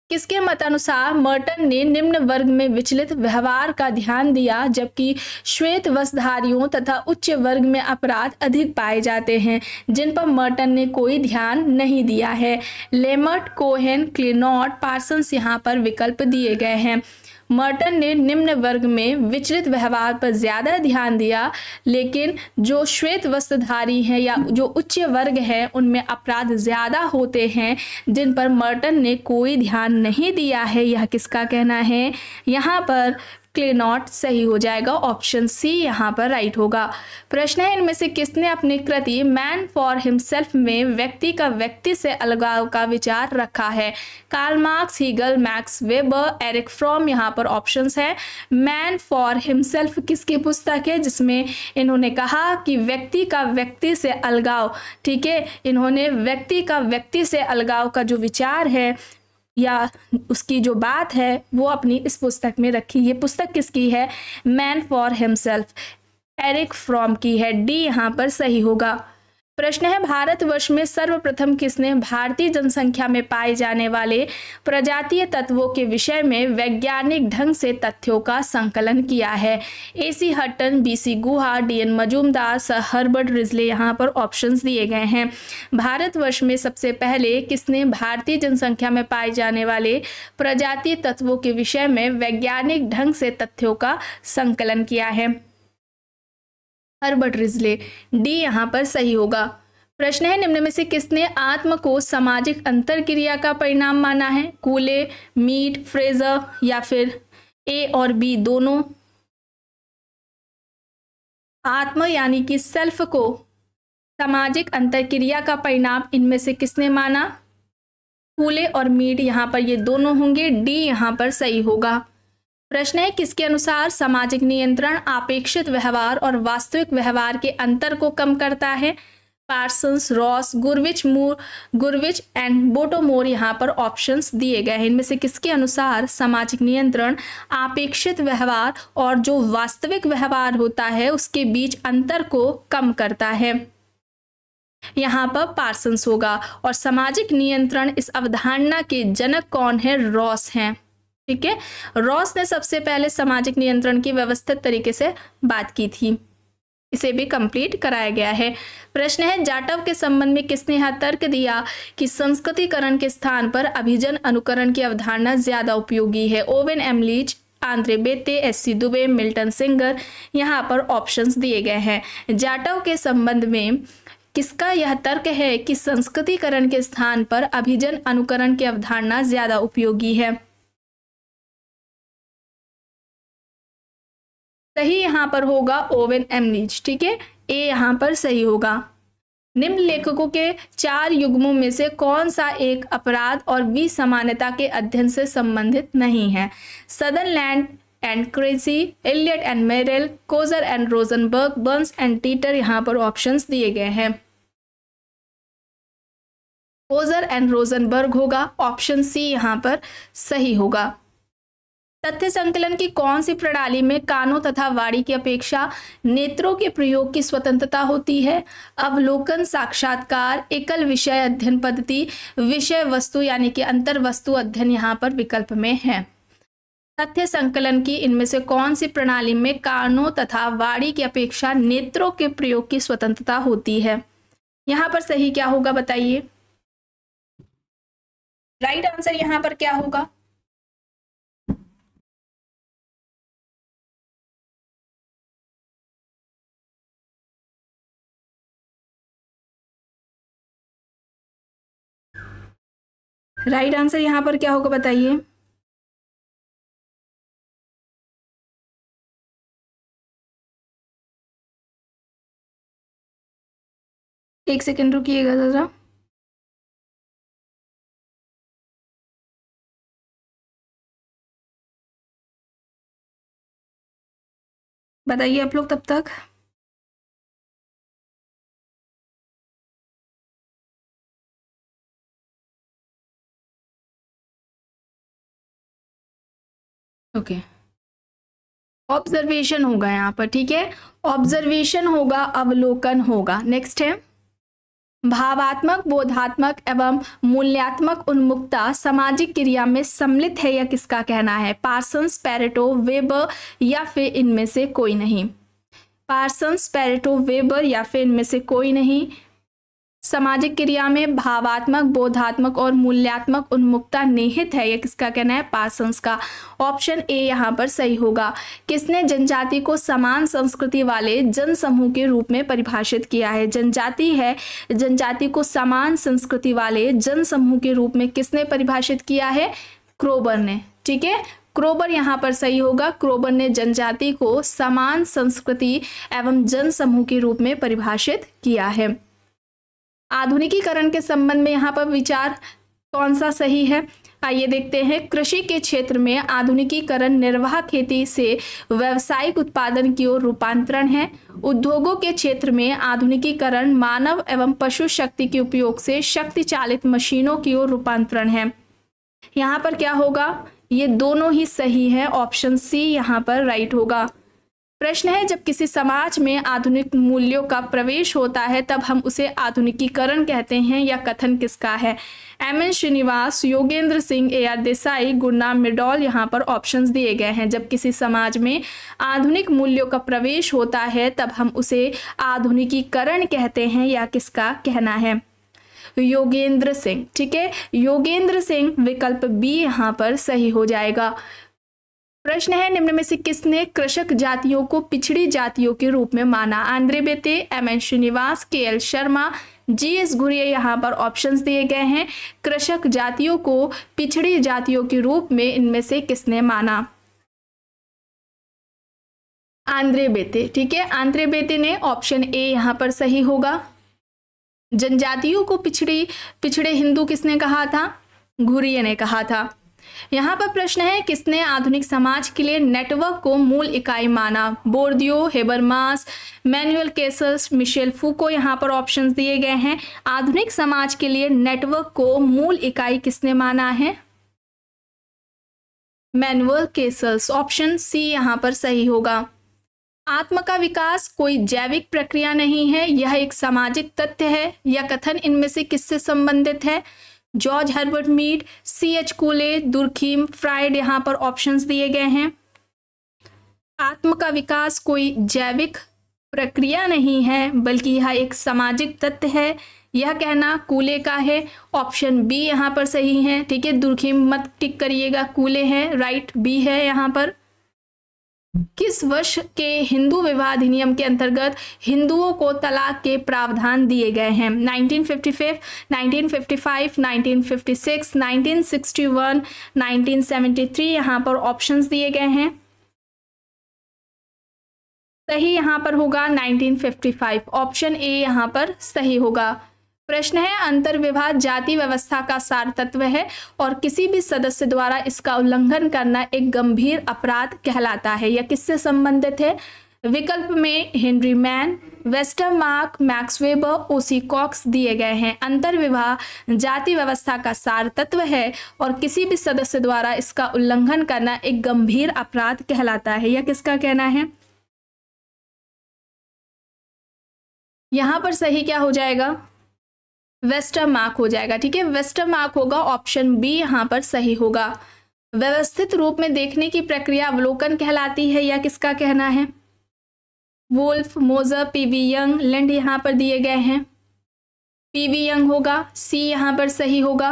किसके मतानुसार मर्टन ने निम्न वर्ग में विचलित व्यवहार का ध्यान दिया जबकि श्वेत वस्त्रधारियों तथा उच्च वर्ग में अपराध अधिक पाए जाते हैं जिन पर मर्टन ने कोई ध्यान नहीं दिया है लेमर्ट कोहेन क्लिनॉट पार्सन्स यहाँ पर विकल्प दिए गए हैं मर्टन ने निम्न वर्ग में विचलित व्यवहार पर ज़्यादा ध्यान दिया लेकिन जो श्वेत वस्त्रधारी हैं या जो उच्च वर्ग हैं उनमें अपराध ज़्यादा होते हैं जिन पर मर्टन ने कोई ध्यान नहीं दिया है यह किसका कहना है यहाँ पर क्लेनॉट सही हो जाएगा ऑप्शन सी यहाँ पर राइट होगा प्रश्न है इनमें से किसने अपनी कृति मैन फॉर हिमसेल्फ में व्यक्ति का व्यक्ति से अलगाव का विचार रखा है Karl Marx Hegel Max Weber Erich Fromm यहाँ पर ऑप्शन है मैन फॉर हिमसेल्फ किसकी पुस्तक है जिसमें इन्होंने कहा कि व्यक्ति का व्यक्ति से अलगाव ठीक है इन्होंने व्यक्ति का व्यक्ति से अलगाव का जो विचार है या उसकी जो बात है वो अपनी इस पुस्तक में रखी ये पुस्तक किसकी है man for himself Erich Fromm की है डी यहाँ पर सही होगा प्रश्न है भारतवर्ष में सर्वप्रथम किसने भारतीय जनसंख्या में पाए जाने वाले प्रजातीय तत्वों के विषय में वैज्ञानिक ढंग से तथ्यों का संकलन किया है A C Hutton B C Guha D N Majumdar sir Herbert Risley यहाँ पर ऑप्शंस दिए गए हैं भारतवर्ष में सबसे पहले किसने भारतीय जनसंख्या में पाए जाने वाले प्रजातीय तत्वों के विषय में वैज्ञानिक ढंग से तथ्यों का संकलन किया है हर्बर्ट रिजले डी यहाँ पर सही होगा प्रश्न है निम्न में से किसने आत्म को सामाजिक अंतर क्रिया का परिणाम माना है कूले मीट फ्रेजर या फिर ए और बी दोनों आत्म यानी कि सेल्फ को सामाजिक अंतर क्रिया का परिणाम इनमें से किसने माना कूले और मीट यहाँ पर ये दोनों होंगे डी यहाँ पर सही होगा प्रश्न है किसके अनुसार सामाजिक नियंत्रण अपेक्षित व्यवहार और वास्तविक व्यवहार के अंतर को कम करता है Parsons Ross Gurvitch Moore Gurvitch and Bottomore यहाँ पर ऑप्शंस दिए गए हैं इनमें से किसके अनुसार सामाजिक नियंत्रण अपेक्षित व्यवहार और जो वास्तविक व्यवहार होता है उसके बीच अंतर को कम करता है यहाँ पर पार्सन्स होगा और सामाजिक नियंत्रण इस अवधारणा के जनक कौन है रॉस हैं ठीक है रॉस ने सबसे पहले सामाजिक नियंत्रण की व्यवस्थित तरीके से बात की थी इसे भी कंप्लीट कराया गया है प्रश्न है जाटव के संबंध में किसने यह तर्क दिया कि संस्कृतिकरण के स्थान पर अभिजन अनुकरण की अवधारणा ज्यादा उपयोगी है Owen M Lynch Andre Beteille S C Dube Milton Singer यहाँ पर ऑप्शंस दिए गए हैं जाटव के संबंध में किसका यह तर्क है कि संस्कृतिकरण के स्थान पर अभिजन अनुकरण की अवधारणा ज्यादा उपयोगी है सही यहाँ पर होगा ओवेन एमनीच ठीक है ए यहाँ पर सही होगा निम्न लेखकों के चार युग्मों में से कौन सा एक अपराध और वी के अध्ययन से संबंधित नहीं है Sutherland and Cressey Elliott and Merrill Coser and Rosenberg Barnes and Teeter यहाँ पर ऑप्शंस दिए गए हैं कोजर एंड रोजनबर्ग होगा ऑप्शन सी यहाँ पर सही होगा तथ्य संकलन की कौन सी प्रणाली में कानों तथा वाणी की अपेक्षा नेत्रों के प्रयोग की स्वतंत्रता होती है अवलोकन साक्षात्कार एकल विषय अध्ययन पद्धति विषय वस्तु यानी कि अंतर वस्तु अध्ययन यहाँ पर विकल्प में है तथ्य संकलन की इनमें से कौन सी प्रणाली में कानों तथा वाणी की अपेक्षा नेत्रों के प्रयोग की स्वतंत्रता होती है यहाँ पर सही क्या होगा बताइए राइट आंसर यहाँ पर क्या होगा राइट आंसर यहाँ पर क्या होगा बताइए एक सेकेंड रुकिएगा ज़रा बताइए आप लोग तब तक ओके ऑब्जर्वेशन होगा यहाँ पर ठीक है ऑब्जर्वेशन होगा अवलोकन होगा नेक्स्ट है भावात्मक बोधात्मक एवं मूल्यात्मक उन्मुक्ता सामाजिक क्रिया में सम्मिलित है या किसका कहना है पार्सन्स पैरेटो वेबर या फिर इनमें से कोई नहीं पार्सन्स पैरेटो वेबर या फिर इनमें से कोई नहीं सामाजिक क्रिया में भावात्मक बोधात्मक और मूल्यात्मक उन्मुक्ता निहित है यह किसका कहना है पासंस का ऑप्शन ए यहाँ पर सही होगा किसने जनजाति को समान संस्कृति वाले जन समूह के रूप में परिभाषित किया है जनजाति है जनजाति को समान संस्कृति वाले जन समूह के रूप में किसने परिभाषित किया है क्रोबर ने ठीक है क्रोबर यहाँ पर सही होगा क्रोबर ने जनजाति को समान संस्कृति एवं जन समूह के रूप में परिभाषित किया है आधुनिकीकरण के संबंध में यहाँ पर विचार कौन सा सही है आइए देखते हैं कृषि के क्षेत्र में आधुनिकीकरण निर्वाह खेती से व्यावसायिक उत्पादन की ओर रूपांतरण है उद्योगों के क्षेत्र में आधुनिकीकरण मानव एवं पशु शक्ति के उपयोग से शक्ति चालित मशीनों की ओर रूपांतरण है यहाँ पर क्या होगा ये दोनों ही सही है ऑप्शन सी यहाँ पर राइट होगा प्रश्न है जब किसी समाज में आधुनिक मूल्यों का प्रवेश होता है तब हम उसे आधुनिकीकरण कहते हैं या कथन किसका है M N Srinivas Yogendra Singh A R Desai गुरनाम मिडॉल यहाँ पर ऑप्शंस दिए गए हैं जब किसी समाज में आधुनिक मूल्यों का प्रवेश होता है तब हम उसे आधुनिकीकरण कहते हैं या किसका कहना है योगेंद्र सिंह ठीक है योगेंद्र सिंह विकल्प बी यहाँ पर सही हो जाएगा प्रश्न है निम्न में से किसने कृषक जातियों को पिछड़ी जातियों के रूप में माना Andre Beteille M N Srinivas K L Sharma G S गुरिया यहाँ पर ऑप्शंस दिए गए हैं कृषक जातियों को पिछड़ी जातियों के रूप में इनमें से किसने माना आंद्रे बेते ठीक है आंद्रे बेते ने ऑप्शन ए यहाँ पर सही होगा जनजातियों को पिछड़ी पिछड़े हिंदू किसने कहा था घुरिया ने कहा था यहाँ पर प्रश्न है किसने आधुनिक समाज के लिए नेटवर्क को मूल इकाई माना Bourdieu Habermas Manuel Castells Michel Foucault यहाँ पर ऑप्शन दिए गए हैं आधुनिक समाज के लिए नेटवर्क को मूल इकाई किसने माना है मैनुअल केसल्स ऑप्शन सी यहाँ पर सही होगा आत्म का विकास कोई जैविक प्रक्रिया नहीं है यह एक सामाजिक तथ्य है यह कथन इनमें से किससे संबंधित है George Herbert Mead C H Cooley Durkheim Freud यहाँ पर ऑप्शंस दिए गए हैं आत्म का विकास कोई जैविक प्रक्रिया नहीं है बल्कि यह एक सामाजिक तत्व है यह कहना कूले का है ऑप्शन बी यहाँ पर सही है ठीक है दुर्खीम मत टिक करिएगा कूले हैं राइट बी है यहाँ पर किस वर्ष के हिंदू विवाह अधिनियम के अंतर्गत हिंदुओं को तलाक के प्रावधान दिए गए हैं 1955, 1955, 1956, 1961, 1973 यहां पर ऑप्शंस दिए गए हैं सही यहां पर होगा 1955 ऑप्शन ए यहां पर सही होगा प्रश्न है विवाह जाति व्यवस्था का सार तत्व है और किसी भी सदस्य द्वारा इसका उल्लंघन करना एक गंभीर अपराध कहलाता है या किससे संबंधित है विकल्प में Henry Maine Westermarck Max O C Cox दिए गए हैं विवाह जाति व्यवस्था का सार तत्व है और किसी भी सदस्य द्वारा इसका उल्लंघन करना एक गंभीर अपराध कहलाता है यह किसका कहना है यहाँ पर सही क्या हो जाएगा वेस्टर मार्क हो जाएगा ठीक है वेस्टर मार्क होगा ऑप्शन बी यहाँ पर सही होगा व्यवस्थित रूप में देखने की प्रक्रिया अवलोकन कहलाती है या किसका कहना है वोल्फ मोजर पीवी यंग लिंड यहाँ पर दिए गए हैं पीवी यंग होगा सी यहाँ पर सही होगा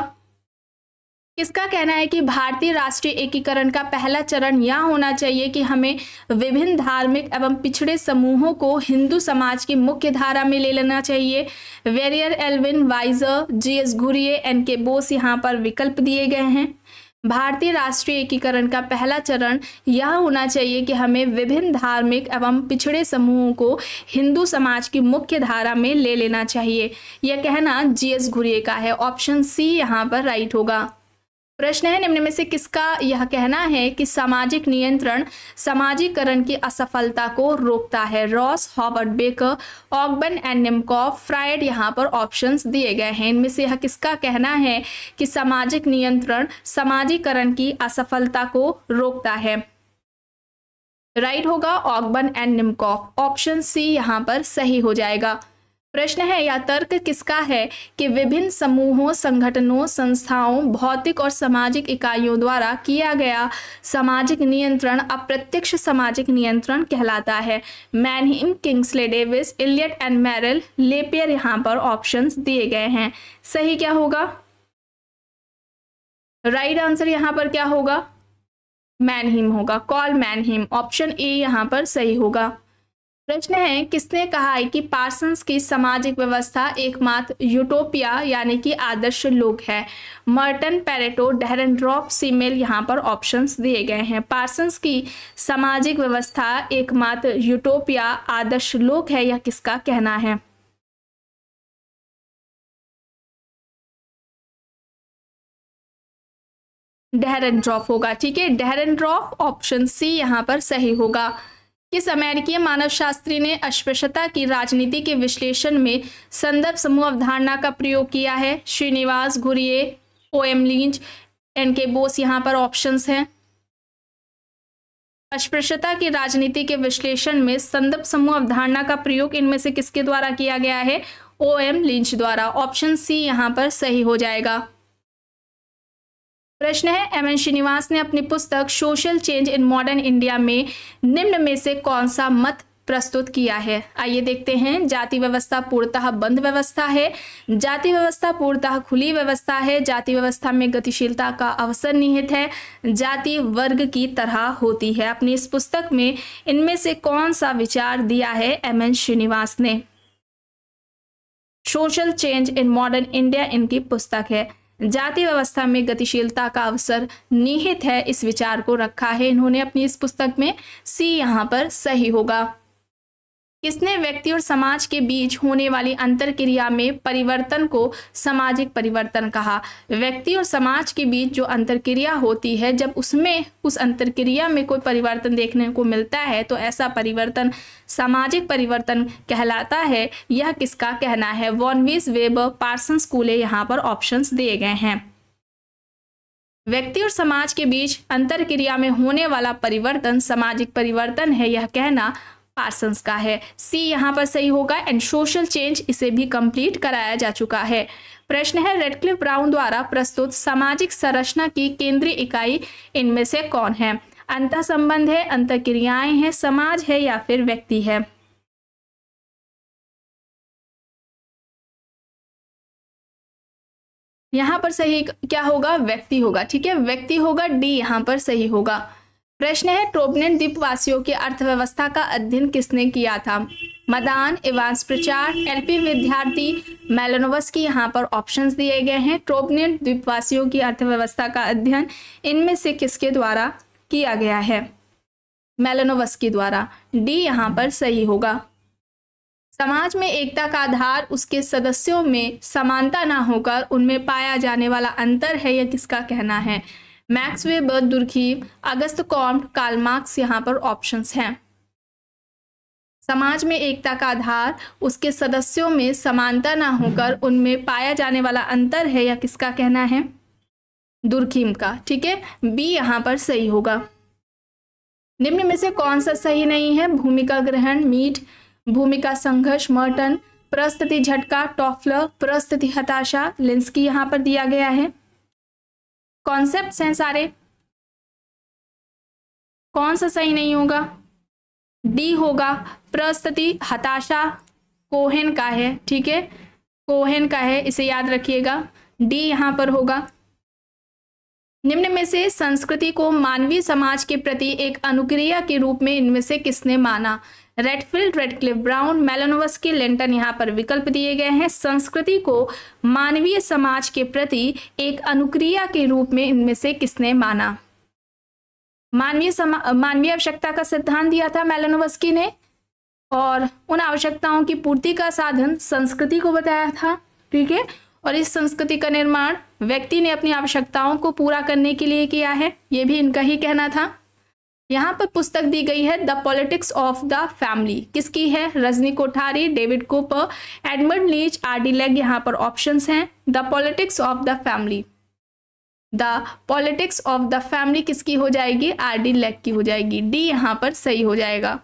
इसका कहना है कि भारतीय राष्ट्रीय एकीकरण का पहला चरण यह होना चाहिए कि हमें विभिन्न धार्मिक एवं पिछड़े समूहों को हिंदू समाज की मुख्य धारा में ले लेना चाहिए Verrier Elwin Wiser G S Ghurye N K Bose यहाँ पर विकल्प दिए गए हैं भारतीय राष्ट्रीय एकीकरण का पहला चरण यह होना चाहिए कि हमें विभिन्न धार्मिक एवं पिछड़े समूहों को हिंदू समाज की मुख्य धारा में ले लेना चाहिए यह कहना जीएस घुरिये का है ऑप्शन सी यहाँ पर राइट होगा प्रश्न है निम्न में से किसका यह कहना है कि सामाजिक नियंत्रण सामाजिकरण की असफलता को रोकता है Ross Hobart Becker Ogburn and Nimkoff Freud यहाँ पर ऑप्शंस दिए गए हैं इनमें से यह किसका कहना है कि सामाजिक नियंत्रण सामाजिकरण की असफलता को रोकता है राइट होगा ऑगबन एंड निमकॉफ ऑप्शन सी यहाँ पर सही हो जाएगा प्रश्न है या तर्क किसका है कि विभिन्न समूहों संगठनों संस्थाओं भौतिक और सामाजिक इकाइयों द्वारा किया गया सामाजिक नियंत्रण अप्रत्यक्ष सामाजिक नियंत्रण कहलाता है Mannheim Kingsley Davis Elliott and Merrill LaPiere यहाँ पर ऑप्शंस दिए गए हैं सही क्या होगा राइट right आंसर यहाँ पर क्या होगा मैनहिम होगा कॉल मैनहिम ऑप्शन ए यहाँ पर सही होगा प्रश्न है किसने कहा है कि पार्सन्स की सामाजिक व्यवस्था एकमात्र यूटोपिया यानी कि आदर्श लोग है Merton Pareto Dahrendorf Simmel यहाँ पर ऑप्शंस दिए गए हैं पार्सन्स की सामाजिक व्यवस्था एकमात्र यूटोपिया आदर्श लोग है यह किसका कहना है डेहरन होगा ठीक है डेहरन ऑप्शन सी यहाँ पर सही होगा किस मानव मानवशास्त्री ने अस्पृश्यता की राजनीति के विश्लेषण में संदर्भ समूह अवधारणा का प्रयोग किया है Srinivas Ghurye O M Lynch N K Bose यहाँ पर ऑप्शंस हैं अस्पृश्यता की राजनीति के विश्लेषण में संदर्भ समूह अवधारणा का प्रयोग इनमें से किसके द्वारा किया गया है ओ एम लिंच द्वारा ऑप्शन सी यहाँ पर सही हो जाएगा प्रश्न है एम एन श्रीनिवास ने अपनी पुस्तक social change in modern India में निम्न में से कौन सा मत प्रस्तुत किया है आइए देखते हैं जाति व्यवस्था पूर्णतः बंद व्यवस्था है जाति व्यवस्था पूर्णतः खुली व्यवस्था है जाति व्यवस्था में गतिशीलता का अवसर निहित है जाति वर्ग की तरह होती है अपनी इस पुस्तक में इनमें से कौन सा विचार दिया है एम एन श्रीनिवास ने social change in modern India इनकी पुस्तक है जाति व्यवस्था में गतिशीलता का अवसर निहित है इस विचार को रखा है इन्होंने अपनी इस पुस्तक में सी यहाँ पर सही होगा किसने व्यक्ति और समाज के बीच होने वाली अंतर क्रिया में परिवर्तन को सामाजिक परिवर्तन कहा व्यक्ति और समाज के बीच जो अंतर क्रिया होती है जब उसमें उस अंतर क्रिया में कोई परिवर्तन देखने को मिलता है तो ऐसा परिवर्तन सामाजिक परिवर्तन कहलाता है यह किसका कहना है वॉनविस वेब पार्सन स्कूले यहाँ पर ऑप्शन दिए गए हैं व्यक्ति और समाज के बीच अंतर क्रिया में होने वाला परिवर्तन सामाजिक परिवर्तन है यह कहना पार्सन्स का है सी यहाँ पर सही होगा एंड सोशल चेंज इसे भी कंप्लीट कराया जा चुका है प्रश्न है रेडक्लिफ ब्राउन द्वारा प्रस्तुत सामाजिक संरचना की केंद्रीय इकाई इनमें से कौन है अंत संबंध है अंत क्रियाएं हैं समाज है या फिर व्यक्ति है यहाँ पर सही क्या होगा व्यक्ति होगा ठीक है व्यक्ति होगा डी यहाँ पर सही होगा प्रश्न है ट्रोबनेट द्वीपवासियों की अर्थव्यवस्था का अध्ययन किसने किया था मदान एवं प्रचार एलपी विद्यार्थी मेलोनोवस की यहाँ पर ऑप्शंस दिए गए हैं ट्रोबनेट द्वीपवासियों की अर्थव्यवस्था का अध्ययन इनमें से किसके द्वारा किया गया है मेलोनोवस के द्वारा डी यहाँ पर सही होगा समाज में एकता का आधार उसके सदस्यों में समानता ना होकर उनमें पाया जाने वाला अंतर है यह किसका कहना है Max Weber Durkheim Auguste Comte Karl Marx यहाँ पर ऑप्शंस हैं समाज में एकता का आधार उसके सदस्यों में समानता ना होकर उनमें पाया जाने वाला अंतर है या किसका कहना है दुर्खीम का ठीक है बी यहाँ पर सही होगा निम्न में से कौन सा सही नहीं है भूमिका ग्रहण मीठ भूमिका संघर्ष मर्टन प्रस्तुति झटका टॉफलर प्रस्तुति हताशा लिंस्की यहाँ पर दिया गया है कॉन्सेप्ट हैं सारे कौन सा सही नहीं होगा डी होगा प्रस्तुति हताशा कोहेन का है ठीक है कोहेन का है इसे याद रखिएगा डी यहां पर होगा निम्न में से संस्कृति को मानवीय समाज के प्रति एक अनुक्रिया के रूप में इनमें से किसने माना रेडफील्ड रेडक्लिफ ब्राउन मेलोनोवस के लेंटन यहाँ पर विकल्प दिए गए हैं संस्कृति को मानवीय समाज के प्रति एक अनुक्रिया के रूप में इनमें से किसने माना मानवीय मानवीय आवश्यकता का सिद्धांत दिया था मेलोनोवस्की ने और उन आवश्यकताओं की पूर्ति का साधन संस्कृति को बताया था ठीक है और इस संस्कृति का निर्माण व्यक्ति ने अपनी आवश्यकताओं को पूरा करने के लिए किया है ये भी इनका ही कहना था यहाँ पर पुस्तक दी गई है the politics of the family किसकी है Rajni Kothari David Cooper Edmund Leach R Laing यहाँ पर ऑप्शंस हैं the politics of the family the politics of the family किसकी हो जाएगी आर डी लेग की हो जाएगी डी यहाँ पर सही हो जाएगा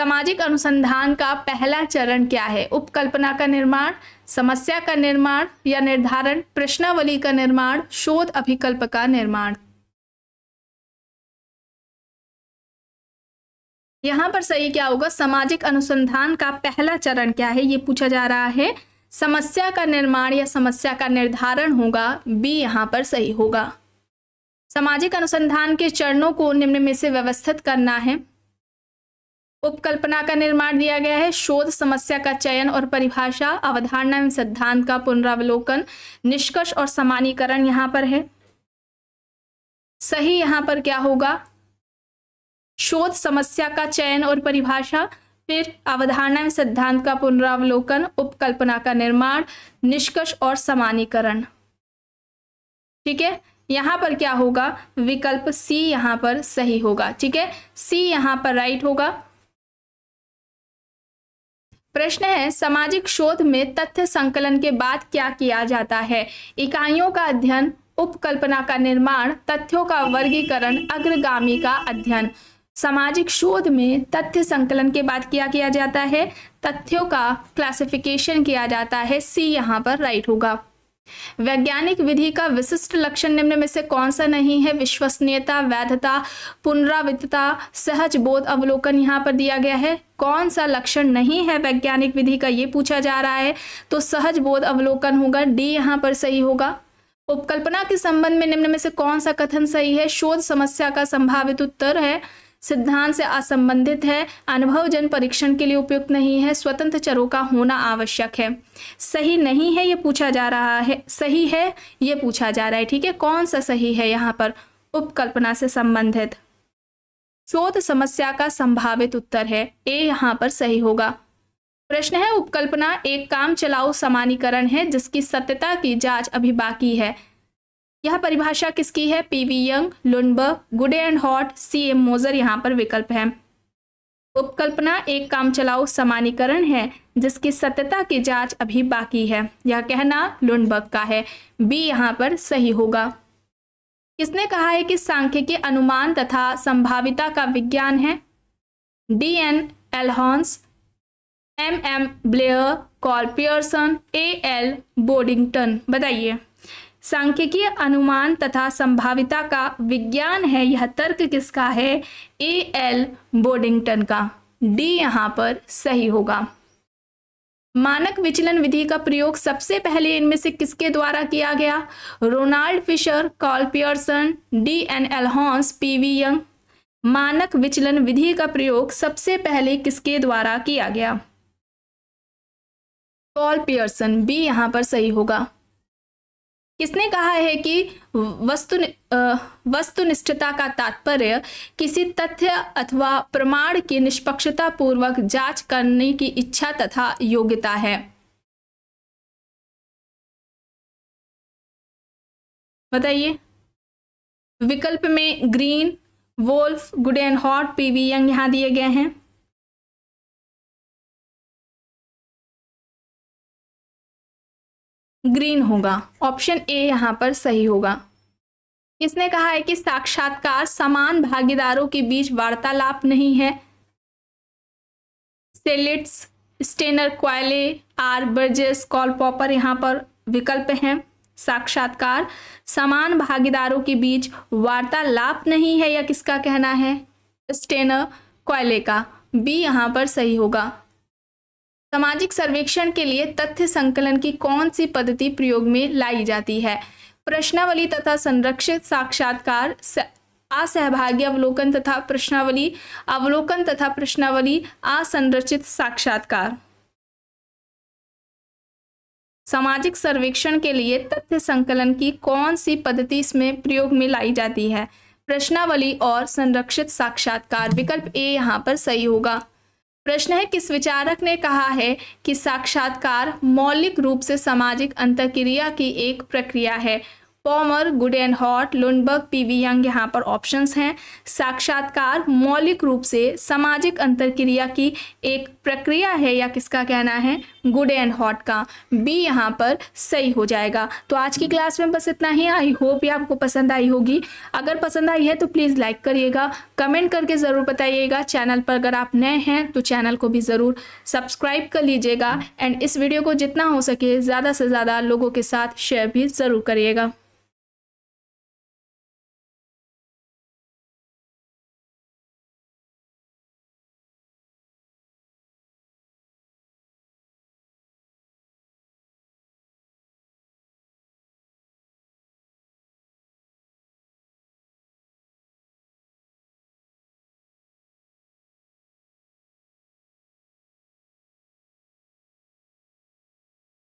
सामाजिक अनुसंधान का पहला चरण क्या है उपकल्पना का निर्माण समस्या का निर्माण या निर्धारण प्रश्नावली का निर्माण शोध अभिकल्प का निर्माण यहाँ पर सही क्या होगा सामाजिक अनुसंधान का पहला चरण क्या है ये पूछा जा रहा है समस्या का निर्माण या समस्या का निर्धारण होगा बी यहाँ पर सही होगा सामाजिक अनुसंधान के चरणों को निम्न में से व्यवस्थित करना है उपकल्पना का निर्माण दिया गया है शोध समस्या का चयन और परिभाषा अवधारणा एवं सिद्धांत का पुनरावलोकन निष्कर्ष और समानीकरण यहाँ पर है सही यहाँ पर क्या होगा शोध समस्या का चयन और परिभाषा फिर अवधारणा सिद्धांत का पुनरावलोकन उपकल्पना का निर्माण निष्कर्ष और समानीकरण ठीक है यहाँ पर क्या होगा विकल्प सी यहाँ पर सही होगा ठीक है सी यहाँ पर राइट होगा प्रश्न है सामाजिक शोध में तथ्य संकलन के बाद क्या किया जाता है इकाइयों का अध्ययन उपकल्पना का निर्माण तथ्यों का वर्गीकरण अग्रगामी का अध्ययन सामाजिक शोध में तथ्य संकलन के बाद क्या किया जाता है तथ्यों का क्लासिफिकेशन किया जाता है सी यहाँ पर राइट होगा वैज्ञानिक विधि का विशिष्ट लक्षण निम्न में से कौन सा नहीं है विश्वसनीयता वैधता पुनरावृतता सहज बोध अवलोकन यहाँ पर दिया गया है कौन सा लक्षण नहीं है वैज्ञानिक विधि का ये पूछा जा रहा है तो सहज बोध अवलोकन होगा डी यहाँ पर सही होगा उपकल्पना के संबंध में निम्न में से कौन सा कथन सही है शोध समस्या का संभावित उत्तर है सिद्धांत से असंबंधित है अनुभव जन परीक्षण के लिए उपयुक्त नहीं है स्वतंत्र चरों का होना आवश्यक है सही नहीं है ये पूछा जा रहा है सही है ये पूछा जा रहा है ठीक है कौन सा सही है यहाँ पर उपकल्पना से संबंधित शोध समस्या का संभावित उत्तर है ए यहाँ पर सही होगा प्रश्न है उपकल्पना एक काम चलाओ समानीकरण है जिसकी सत्यता की जांच अभी बाकी है यह परिभाषा किसकी है पीवी यंग लुनबर्ग गुडे एंड हॉट सी एम मोजर यहाँ पर विकल्प है उपकल्पना एक काम चलाओ समानीकरण है जिसकी सत्यता की जांच अभी बाकी है यह कहना लुनबर्ग का है बी यहाँ पर सही होगा किसने कहा है कि सांख्यिकी अनुमान तथा संभाविता का विज्ञान है D N Elhance M M Blair Karl Pearson A L Boddington बताइए सांख्यिकीय अनुमान तथा संभाविता का विज्ञान है यह तर्क किसका है ए एल बोडिंगटन का डी यहाँ पर सही होगा मानक विचलन विधि का प्रयोग सबसे पहले इनमें से किसके द्वारा किया गया Ronald Fisher Karl Pearson D N Elhance P P V Young मानक विचलन विधि का प्रयोग सबसे पहले किसके द्वारा किया गया कॉल पियर्सन बी यहां पर सही होगा किसने कहा है कि वस्तु वस्तुनिष्ठता का तात्पर्य किसी तथ्य अथवा प्रमाण की निष्पक्षता पूर्वक जांच करने की इच्छा तथा योग्यता है बताइए विकल्प में Green Wolf Goode and Hatt P V Young यहां दिए गए हैं ग्रीन होगा ऑप्शन ए यहाँ पर सही होगा किसने कहा है कि साक्षात्कार समान भागीदारों के बीच वार्तालाप नहीं है Selltiz Steiner Kvale R Burgess Karl Popper यहाँ पर विकल्प हैं साक्षात्कार समान भागीदारों के बीच वार्तालाप नहीं है या किसका कहना है स्टेनर क्वाले का बी यहाँ पर सही होगा सामाजिक सर्वेक्षण के लिए तथ्य संकलन की कौन सी पद्धति प्रयोग में लाई जाती है प्रश्नावली तथा संरक्षित साक्षात्कार असहभाग्य अवलोकन तथा प्रश्नावली अवलोकन तथा प्रश्नावली असंरचित साक्षात्कार सामाजिक सर्वेक्षण के लिए तथ्य संकलन की कौन सी पद्धति इसमें प्रयोग में लाई जाती है प्रश्नावली और संरक्षित साक्षात्कार विकल्प ए यहाँ पर सही होगा प्रश्न है किस विचारक ने कहा है कि साक्षात्कार मौलिक रूप से सामाजिक अंतक्रिया की एक प्रक्रिया है Palmer Goode and Hatt Lundberg P V Young यहाँ पर ऑप्शंस हैं साक्षात्कार मौलिक रूप से सामाजिक अंतरक्रिया की एक प्रक्रिया है या किसका कहना है गुड एंड हॉट का बी यहाँ पर सही हो जाएगा तो आज की क्लास में बस इतना ही आई होप ये आपको पसंद आई होगी अगर पसंद आई है तो प्लीज़ लाइक करिएगा कमेंट करके ज़रूर बताइएगा चैनल पर अगर आप नए हैं तो चैनल को भी ज़रूर सब्सक्राइब कर लीजिएगा एंड इस वीडियो को जितना हो सके ज़्यादा से ज़्यादा लोगों के साथ शेयर भी ज़रूर करिएगा